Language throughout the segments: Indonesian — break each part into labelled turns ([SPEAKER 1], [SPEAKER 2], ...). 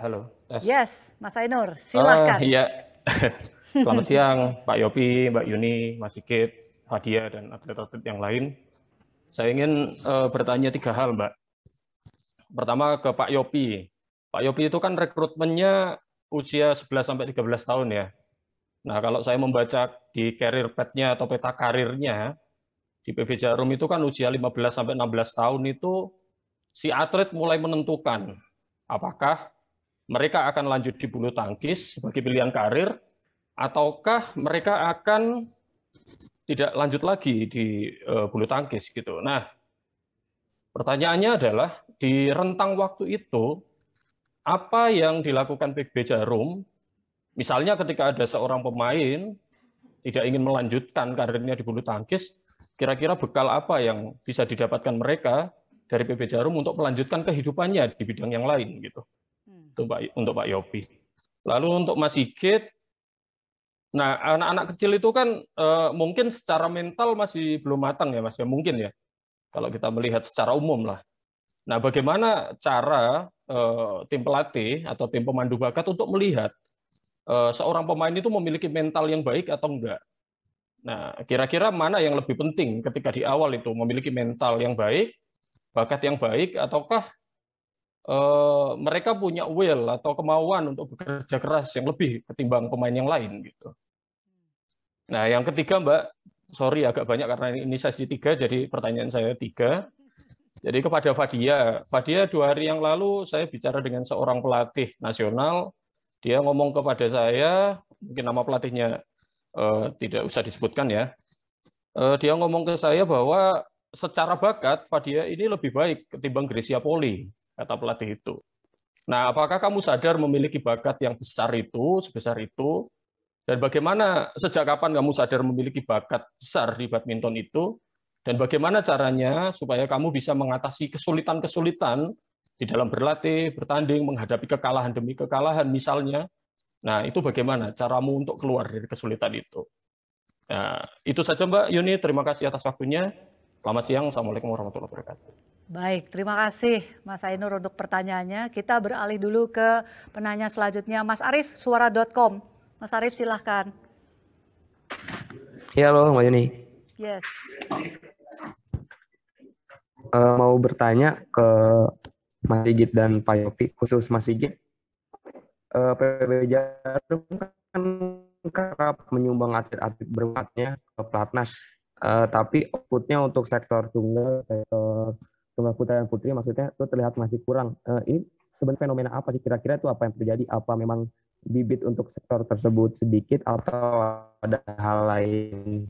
[SPEAKER 1] halo. Yes, Yes,
[SPEAKER 2] Mas Ainur, ah, silakan. Uh, iya.
[SPEAKER 1] Selamat siang, Pak Yopi, Mbak Yuni, Mas Sigit, Hadia, dan atlet-atlet yang lain. Saya ingin uh, bertanya tiga hal, Mbak. Pertama ke Pak Yopi. Pak Yopi itu kan rekrutmennya usia 11-13 tahun ya. Nah, kalau saya membaca di career pad-nya atau peta karirnya, di PB Jarum itu kan usia 15-16 tahun itu si atlet mulai menentukan apakah mereka akan lanjut di bulu tangkis sebagai pilihan karir, ataukah mereka akan tidak lanjut lagi di e, bulu tangkis gitu. Nah, pertanyaannya adalah di rentang waktu itu apa yang dilakukan PB Jarum? Misalnya ketika ada seorang pemain tidak ingin melanjutkan karirnya di bulu tangkis, kira-kira bekal apa yang bisa didapatkan mereka dari PB Jarum untuk melanjutkan kehidupannya di bidang yang lain gitu untuk Pak, untuk Pak Yopi. Lalu untuk Mas Sigit, nah anak-anak kecil itu kan uh, mungkin secara mental masih belum matang ya Mas ya mungkin ya kalau kita melihat secara umum lah. Nah bagaimana cara uh, tim pelatih atau tim pemandu bakat untuk melihat uh, seorang pemain itu memiliki mental yang baik atau enggak? Nah kira-kira mana yang lebih penting ketika di awal itu memiliki mental yang baik, bakat yang baik ataukah Eh, mereka punya will atau kemauan untuk bekerja keras yang lebih ketimbang pemain yang lain gitu. Nah, yang ketiga Mbak, sorry agak banyak karena ini sesi tiga, jadi pertanyaan saya tiga. Jadi kepada Fadia, Fadia dua hari yang lalu saya bicara dengan seorang pelatih nasional, dia ngomong kepada saya, mungkin nama pelatihnya uh, tidak usah disebutkan ya, uh, dia ngomong ke saya bahwa secara bakat Fadia ini lebih baik ketimbang Grecia Poli kata pelatih itu. Nah, apakah kamu sadar memiliki bakat yang besar itu, sebesar itu? Dan bagaimana sejak kapan kamu sadar memiliki bakat besar di badminton itu? Dan bagaimana caranya supaya kamu bisa mengatasi kesulitan-kesulitan di dalam berlatih, bertanding, menghadapi kekalahan demi kekalahan misalnya? Nah, itu bagaimana caramu untuk keluar dari kesulitan itu? Nah, itu saja Mbak Yuni, terima kasih atas waktunya. Selamat siang, Assalamualaikum warahmatullahi wabarakatuh.
[SPEAKER 2] Baik, terima kasih Mas Ainur untuk pertanyaannya. Kita beralih dulu ke penanya selanjutnya, Mas Arief, suara.com. Mas Arief, silahkan.
[SPEAKER 3] Ya, halo Mbak Yuni. Yes. Uh, mau bertanya ke Mas Sigit dan Pak Yopi, khusus Mas Sigit. Uh, eh, PB Jarum kan kerap menyumbang atlet-atlet berempatnya ke Platnas, uh, eh, tapi outputnya untuk sektor tunggal, sektor tunggal putra dan putri maksudnya itu terlihat masih kurang. Uh, ini sebenarnya fenomena apa sih kira-kira itu apa yang terjadi? Apa memang bibit untuk sektor tersebut sedikit atau ada hal lain?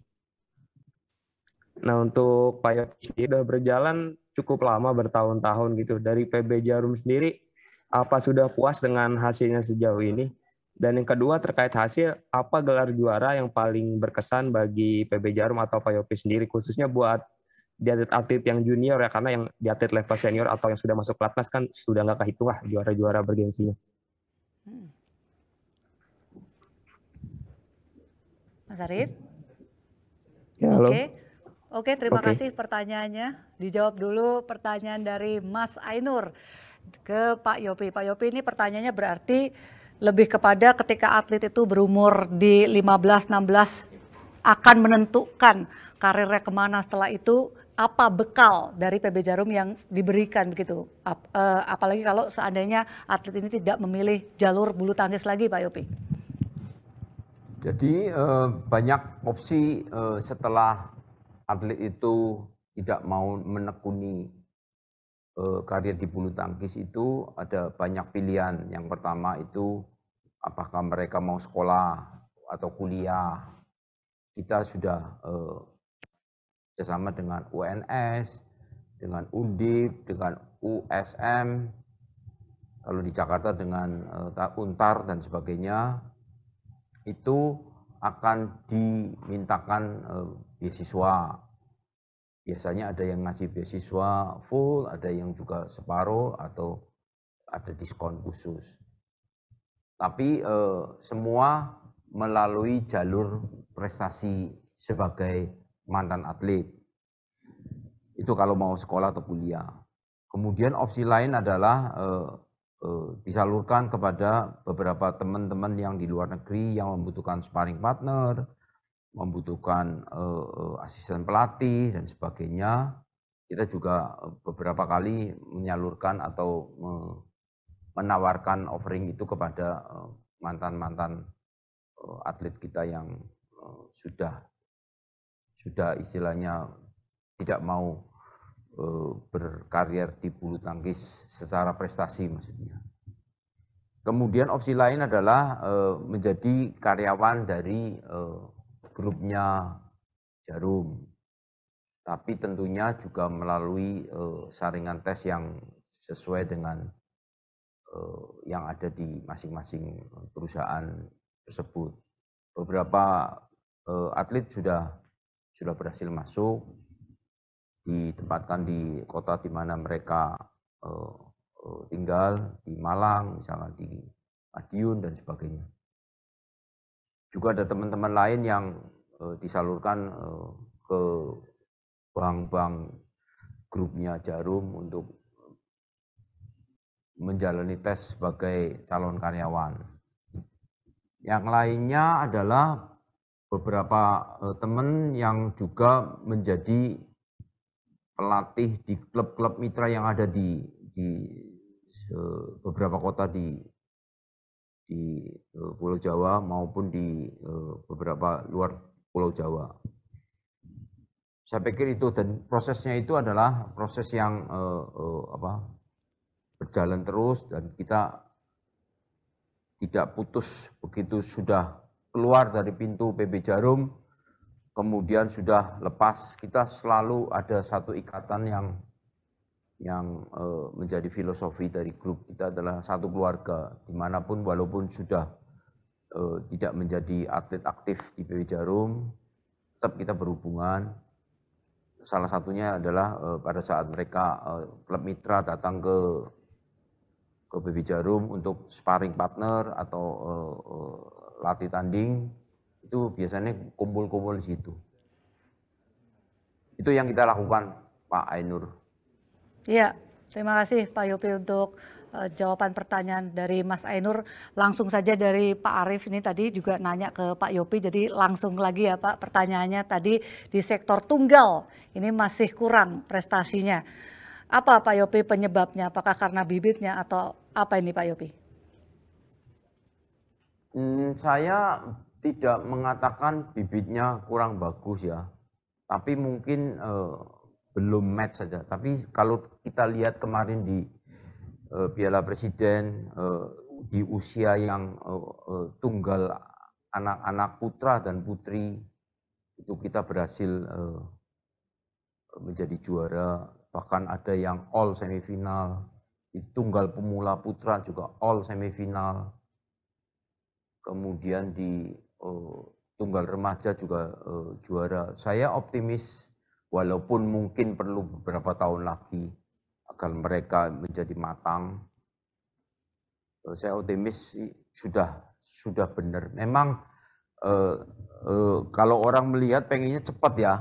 [SPEAKER 3] Nah untuk Pak ini sudah berjalan cukup lama bertahun-tahun gitu dari PB Jarum sendiri apa sudah puas dengan hasilnya sejauh ini? Dan yang kedua terkait hasil, apa gelar juara yang paling berkesan bagi PB Jarum atau Pak sendiri khususnya buat di atlet-atlet yang junior ya karena yang di atlet level senior atau yang sudah masuk pelatnas kan sudah nggak kehitung lah juara-juara bergensinya
[SPEAKER 2] hmm. Mas Arif? Ya, Oke. Okay. Oke, terima Oke. kasih pertanyaannya. Dijawab dulu pertanyaan dari Mas Ainur ke Pak Yopi. Pak Yopi ini pertanyaannya berarti lebih kepada ketika atlet itu berumur di 15-16 akan menentukan karirnya kemana setelah itu apa bekal dari PB Jarum yang diberikan begitu? Ap, uh, apalagi kalau seandainya atlet ini tidak memilih jalur bulu tangkis lagi, Pak Yopi.
[SPEAKER 4] Jadi uh, banyak opsi uh, setelah atlet itu tidak mau menekuni uh, karir di bulu tangkis itu ada banyak pilihan. Yang pertama itu apakah mereka mau sekolah atau kuliah. Kita sudah uh, kerjasama dengan UNS, dengan Undip, dengan USM, lalu di Jakarta dengan eh, Untar dan sebagainya, itu akan dimintakan eh, beasiswa. Biasanya ada yang ngasih beasiswa full, ada yang juga separuh atau ada diskon khusus. Tapi eh, semua melalui jalur prestasi sebagai mantan atlet. Itu kalau mau sekolah atau kuliah. Kemudian opsi lain adalah eh, eh, disalurkan kepada beberapa teman-teman yang di luar negeri yang membutuhkan sparring partner, membutuhkan eh, eh asisten pelatih dan sebagainya. Kita juga eh, beberapa kali menyalurkan atau eh, menawarkan offering itu kepada mantan-mantan atlet kita yang sudah sudah istilahnya tidak mau e, eh, berkarier di bulu tangkis secara prestasi maksudnya. Kemudian opsi lain adalah eh, menjadi karyawan dari eh, grupnya Jarum. Tapi tentunya juga melalui saringan tes yang sesuai dengan yang ada di masing-masing perusahaan tersebut. Beberapa atlet sudah sudah berhasil masuk, ditempatkan di kota di mana mereka eh, eh, tinggal, di Malang, misalnya di Madiun, dan sebagainya. Juga ada teman-teman lain yang eh, disalurkan ke bank-bank grupnya Jarum untuk menjalani tes sebagai calon karyawan. Yang lainnya adalah beberapa eh, teman yang juga menjadi pelatih di klub-klub mitra yang ada di, di beberapa kota di di eh, Pulau Jawa maupun di eh, beberapa luar Pulau Jawa. Saya pikir itu dan prosesnya itu adalah proses yang apa berjalan terus dan kita tidak putus begitu sudah keluar dari pintu PB Jarum, kemudian sudah lepas, kita selalu ada satu ikatan yang yang e, menjadi filosofi dari grup kita adalah satu keluarga dimanapun walaupun sudah e, tidak menjadi atlet aktif di PB Jarum tetap kita berhubungan salah satunya adalah e, pada saat mereka e, klub mitra datang ke ke BB Jarum untuk sparring partner atau uh, uh, latih tanding itu biasanya kumpul-kumpul di situ. Itu yang kita lakukan, Pak Ainur.
[SPEAKER 2] Iya, terima kasih Pak Yopi untuk uh, jawaban pertanyaan dari Mas Ainur. Langsung saja dari Pak Arif ini tadi juga nanya ke Pak Yopi, jadi langsung lagi ya Pak pertanyaannya tadi di sektor tunggal ini masih kurang prestasinya. Apa Pak Yopi penyebabnya? Apakah karena bibitnya atau apa ini Pak Yopi?
[SPEAKER 4] Hmm, saya tidak mengatakan bibitnya kurang bagus ya, tapi mungkin eh, belum match saja. Tapi kalau kita lihat kemarin di eh, Piala Presiden eh, di usia yang eh, eh tunggal anak-anak putra dan putri itu kita berhasil eh, menjadi juara bahkan ada yang all semifinal, di tunggal pemula putra juga all semifinal, kemudian di uh, tunggal remaja juga uh, juara. Saya optimis walaupun mungkin perlu beberapa tahun lagi agar mereka menjadi matang. Uh, saya optimis sudah sudah benar. Memang uh, uh, kalau orang melihat pengennya cepat ya,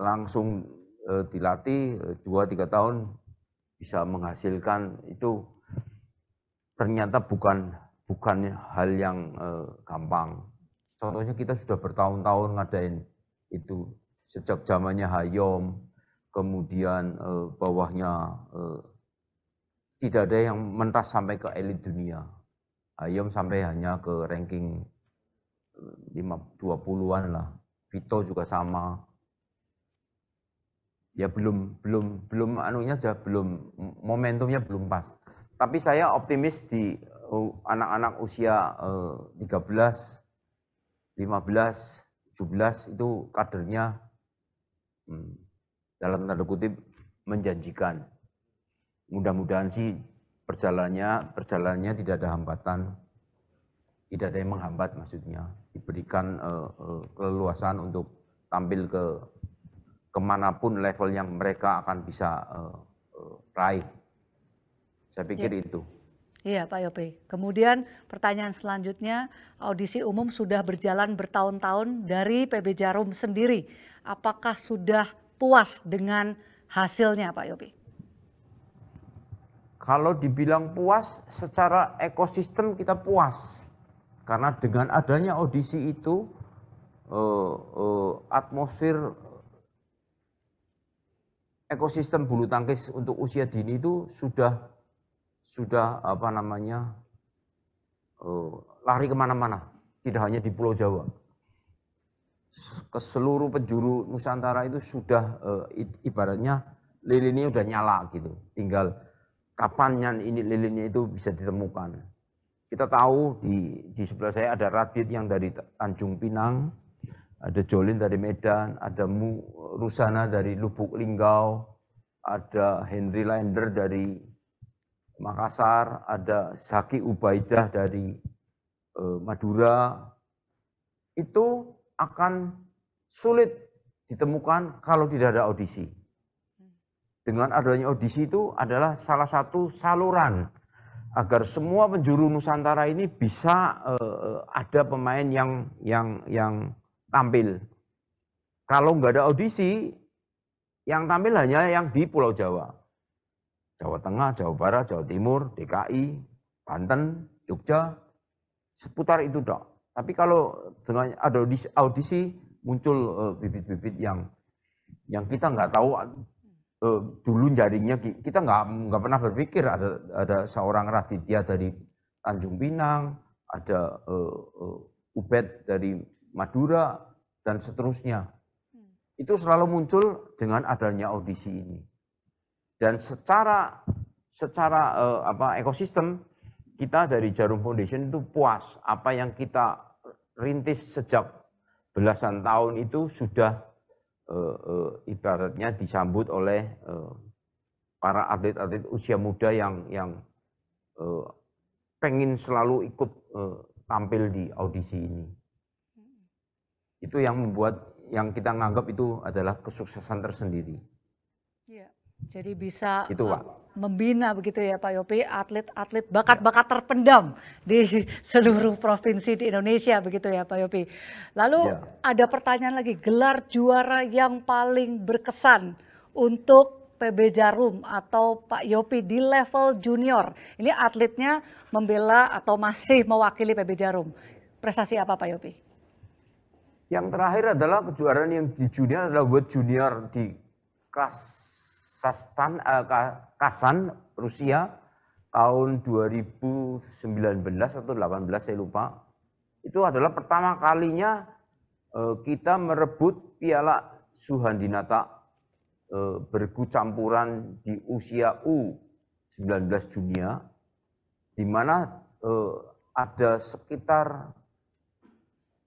[SPEAKER 4] langsung e, dilatih e, dua tiga tahun bisa menghasilkan itu ternyata bukan bukan hal yang e, gampang. Contohnya kita sudah bertahun-tahun ngadain itu sejak zamannya Hayom, kemudian e, bawahnya e, tidak ada yang mentas sampai ke elit dunia. Hayom sampai hanya ke ranking 20-an e, lah. Vito juga sama ya belum belum belum anunya aja belum momentumnya belum pas. Tapi saya optimis di uh, anak-anak uh, usia uh, 13, 15, 17 itu kadernya hmm, dalam tanda kutip menjanjikan. Mudah-mudahan sih perjalannya perjalannya tidak ada hambatan, tidak ada yang menghambat maksudnya. Diberikan uh, uh, keleluasan untuk tampil ke kemanapun level yang mereka akan bisa uh, uh, raih. Saya iya. pikir ya. itu.
[SPEAKER 2] Iya Pak Yopi. Kemudian pertanyaan selanjutnya, audisi umum sudah berjalan bertahun-tahun dari PB Jarum sendiri. Apakah sudah puas dengan hasilnya Pak Yopi?
[SPEAKER 4] Kalau dibilang puas, secara ekosistem kita puas. Karena dengan adanya audisi itu, uh, uh, atmosfer ekosistem bulu tangkis untuk usia dini itu sudah sudah apa namanya eh, lari kemana-mana, tidak hanya di Pulau Jawa. Ke seluruh penjuru Nusantara itu sudah eh, ibaratnya lilinnya udah nyala gitu, tinggal kapannya ini lilinnya itu bisa ditemukan. Kita tahu di, di sebelah saya ada Radit yang dari Tanjung Pinang, ada Jolin dari Medan, ada Mu Rusana dari Lubuk Linggau, ada Henry Lander dari Makassar, ada Saki Ubaidah dari e, Madura. Itu akan sulit ditemukan kalau tidak ada audisi. Dengan adanya audisi itu adalah salah satu saluran agar semua penjuru Nusantara ini bisa uh, ada pemain yang yang yang tampil. Kalau nggak ada audisi, yang tampil hanya yang di Pulau Jawa. Jawa Tengah, Jawa Barat, Jawa Timur, DKI, Banten, Jogja, seputar itu dok. Tapi kalau dengan ada audisi, audisi muncul eh, bibit-bibit uh, yang yang kita nggak tahu uh, dulu jaringnya kita nggak nggak pernah berpikir ada ada seorang Raditya dari Tanjung Pinang, ada uh, uh, Ubed dari Madura, dan seterusnya. Hmm. Itu selalu muncul dengan adanya audisi ini. Dan secara secara eh, apa ekosistem kita dari Jarum Foundation itu puas apa yang kita rintis sejak belasan tahun itu sudah eh, eh, ibaratnya disambut oleh eh, para atlet-atlet usia muda yang yang eh, pengen selalu ikut eh, tampil di audisi ini itu yang membuat yang kita nganggap itu adalah kesuksesan tersendiri.
[SPEAKER 2] Iya. Jadi bisa itu, eh, Pak. membina begitu ya Pak Yopi atlet-atlet bakat-bakat iya. terpendam di seluruh provinsi di Indonesia begitu ya Pak Yopi. Lalu ya. ada pertanyaan lagi gelar juara yang paling berkesan untuk PB Jarum atau Pak Yopi di level junior. Ini atletnya membela atau masih mewakili PB Jarum. Prestasi apa Pak Yopi?
[SPEAKER 4] Yang terakhir adalah kejuaraan yang di junior adalah World Junior di Kasastan, eh, Kasan, Rusia tahun 2019 atau 18 saya lupa. Itu adalah pertama kalinya eh, kita merebut Piala Suhandinata eh, bergu campuran di usia U19 dunia di mana eh, ada sekitar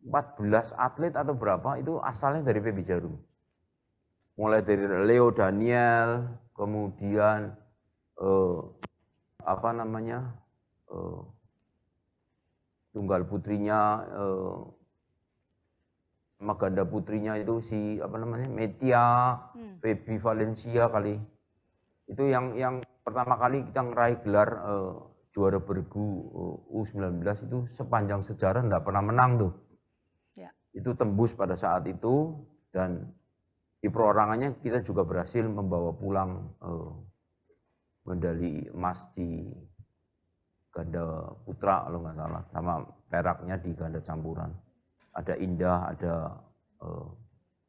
[SPEAKER 4] 14 atlet atau berapa itu asalnya dari PB Jarum. Mulai dari Leo Daniel, kemudian eh, apa namanya eh, tunggal putrinya eh, Maganda putrinya itu si apa namanya Metia, hmm. Valencia kali itu yang yang pertama kali kita meraih gelar eh, juara bergu eh, U19 itu sepanjang sejarah nggak pernah menang tuh itu tembus pada saat itu dan di perorangannya kita juga berhasil membawa pulang eh, medali emas di ganda putra kalau nggak salah sama peraknya di ganda campuran ada Indah ada eh,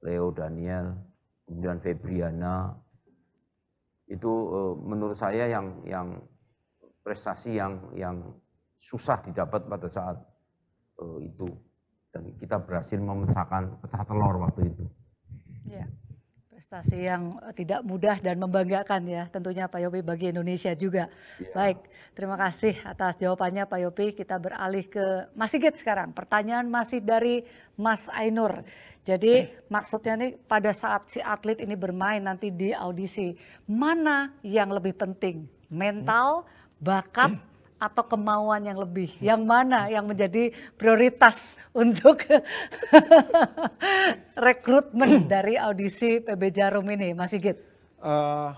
[SPEAKER 4] Leo Daniel kemudian Febriana itu eh, menurut saya yang yang prestasi yang yang susah didapat pada saat eh, itu dan kita berhasil memecahkan pecah telur waktu itu.
[SPEAKER 2] Ya, prestasi yang eh, tidak mudah dan membanggakan ya tentunya Pak Yopi bagi Indonesia juga. Ya. Baik, terima kasih atas jawabannya Pak Yopi. Kita beralih ke Mas Sigit sekarang. Pertanyaan masih dari Mas Ainur. Jadi maksudnya nih pada saat si atlet ini bermain nanti di audisi, mana yang lebih penting? Mental, bakat, eh atau kemauan yang lebih? Yang mana yang menjadi prioritas untuk rekrutmen dari audisi PB Jarum ini, Mas Sigit?
[SPEAKER 1] Uh,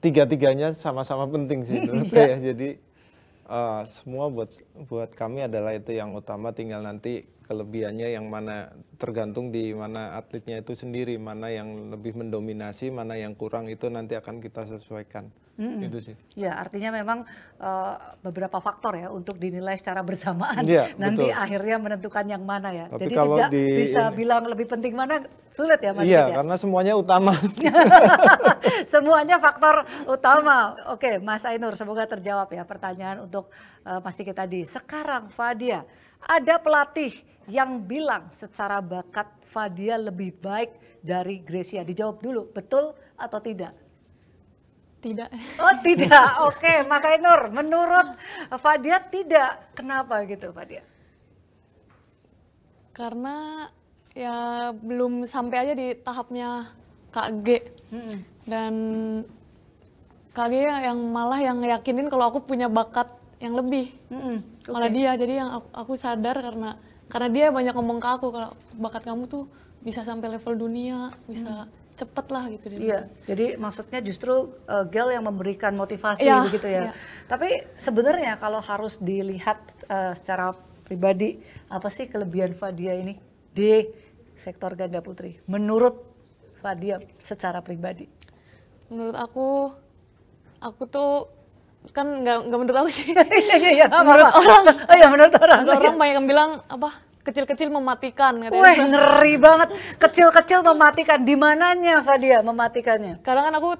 [SPEAKER 1] tiga-tiganya sama-sama penting sih menurut saya. Iya. Jadi uh, semua buat buat kami adalah itu yang utama. Tinggal nanti kelebihannya yang mana tergantung di mana atletnya itu sendiri mana yang lebih mendominasi mana yang kurang itu nanti akan kita sesuaikan mm-hmm. itu sih
[SPEAKER 2] ya artinya memang uh, beberapa faktor ya untuk dinilai secara bersamaan ya, nanti betul. akhirnya menentukan yang mana ya Tapi jadi kalau tidak di... bisa bilang lebih penting mana sulit ya mas iya ya?
[SPEAKER 1] karena semuanya utama
[SPEAKER 2] semuanya faktor utama oke mas Ainur semoga terjawab ya pertanyaan untuk uh, eh, masih kita di sekarang Fadia ada pelatih yang bilang secara bakat Fadia lebih baik dari Gracia. Dijawab dulu, betul atau tidak? Tidak. Oh tidak, oke. Okay. Mas Ainur, menurut Fadia tidak. Kenapa gitu Fadia? Karena ya belum sampai aja di tahapnya Kak G. Dan Kak G yang malah yang yakinin kalau aku punya bakat yang lebih mm -hmm. okay. malah dia jadi yang aku, sadar karena karena dia banyak ngomong ke aku kalau bakat kamu tuh bisa sampai level dunia bisa mm cepet lah gitu dia. Iya, jadi maksudnya justru uh, Gel yang memberikan motivasi ya, begitu ya. Iya. Tapi sebenarnya kalau harus dilihat uh, secara pribadi, apa sih kelebihan Fadia ini di sektor ganda putri? Menurut Fadia secara pribadi?
[SPEAKER 3] Menurut aku, aku tuh kan
[SPEAKER 2] nggak nggak menurut aku sih. Iya iya iya. Menurut orang. Oh iya menurut orang. Menurut iya. orang banyak yang bilang apa kecil-kecil mematikan Gitu. Wah ngeri banget. Kecil-kecil mematikan. Di mananya Fadia mematikannya? Kadang kan aku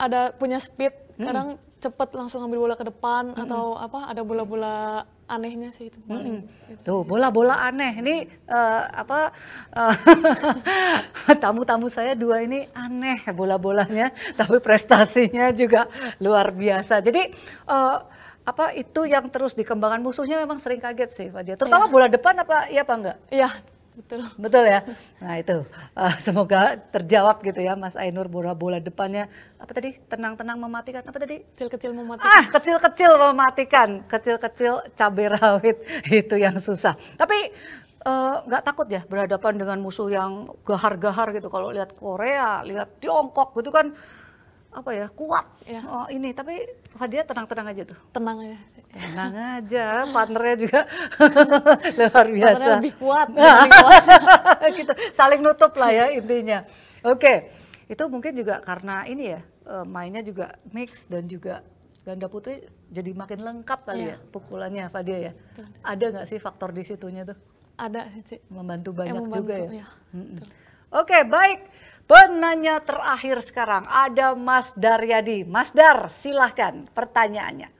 [SPEAKER 2] ada punya speed. Hmm. Kadang cepet langsung ambil bola ke depan mm-hmm. atau apa ada bola-bola anehnya sih itu paling. mm Gitu. Tuh bola-bola aneh ini uh, apa tamu eh, tamu-tamu saya dua ini aneh bola-bolanya tapi prestasinya juga luar biasa. Jadi uh, apa itu yang terus dikembangkan musuhnya memang sering kaget sih Pak dia. Terutama yeah. bola depan apa ya apa enggak? Iya, Betul. Betul ya. Nah itu uh, semoga terjawab gitu ya Mas Ainur bola-bola depannya apa tadi tenang-tenang mematikan apa tadi kecil-kecil mematikan. Ah kecil-kecil mematikan kecil-kecil cabai rawit itu yang susah. Tapi eh, nggak uh, takut ya berhadapan dengan musuh yang gahar-gahar gitu kalau lihat Korea, lihat Tiongkok gitu kan apa ya kuat ya. Oh, ini tapi Fadia tenang-tenang aja tuh tenang aja tenang aja partnernya juga luar biasa partnernya lebih kuat, lebih kuat. gitu saling nutup lah ya intinya oke okay. itu mungkin juga karena ini ya eh, mainnya juga mix dan juga ganda putri jadi makin lengkap kali ya, ya pukulannya Fadia ya Betul. ada nggak sih faktor disitunya tuh ada sih membantu banyak membantu, juga ya, ya. Mm oke okay, baik Penanya terakhir sekarang ada Mas Daryadi. Mas Dar, silahkan pertanyaannya.